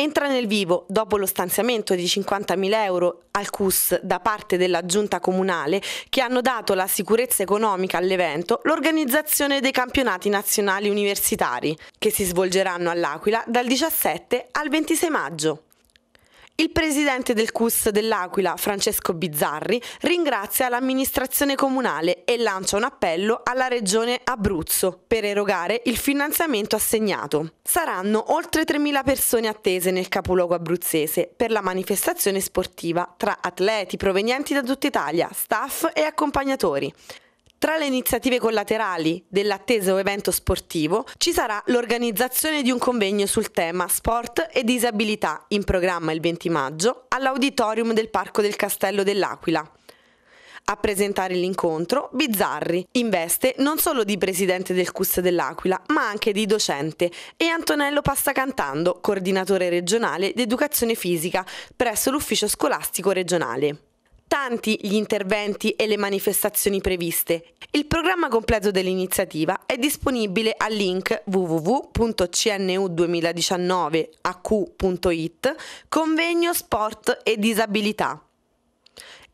entra nel vivo dopo lo stanziamento di 50.000 euro al CUS da parte della giunta comunale che hanno dato la sicurezza economica all'evento l'organizzazione dei campionati nazionali universitari che si svolgeranno all'Aquila dal 17 al 26 maggio. Il presidente del CUS dell'Aquila, Francesco Bizzarri, ringrazia l'amministrazione comunale e lancia un appello alla regione Abruzzo per erogare il finanziamento assegnato. Saranno oltre 3.000 persone attese nel capoluogo abruzzese per la manifestazione sportiva tra atleti provenienti da tutta Italia, staff e accompagnatori. Tra le iniziative collaterali dell'atteso evento sportivo ci sarà l'organizzazione di un convegno sul tema sport e disabilità in programma il 20 maggio all'auditorium del Parco del Castello dell'Aquila. A presentare l'incontro Bizzarri, in veste non solo di presidente del CUS dell'Aquila, ma anche di docente, e Antonello Passacantando, coordinatore regionale di educazione fisica presso l'ufficio scolastico regionale tanti gli interventi e le manifestazioni previste. Il programma completo dell'iniziativa è disponibile al link www.cnu2019aq.it Convegno Sport e Disabilità.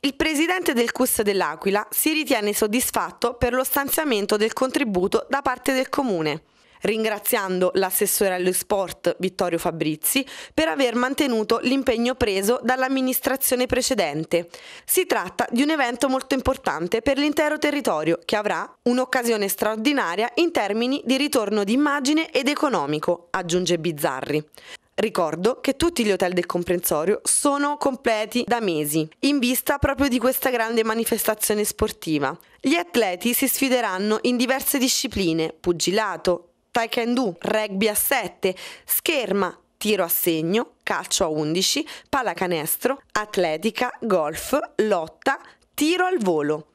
Il presidente del CUS dell'Aquila si ritiene soddisfatto per lo stanziamento del contributo da parte del comune ringraziando l'assessore allo sport Vittorio Fabrizi per aver mantenuto l'impegno preso dall'amministrazione precedente. Si tratta di un evento molto importante per l'intero territorio che avrà un'occasione straordinaria in termini di ritorno di immagine ed economico, aggiunge Bizzarri. Ricordo che tutti gli hotel del comprensorio sono completi da mesi, in vista proprio di questa grande manifestazione sportiva. Gli atleti si sfideranno in diverse discipline, pugilato, taekwondo, rugby a 7, scherma, tiro a segno, calcio a 11, pallacanestro, atletica, golf, lotta, tiro al volo.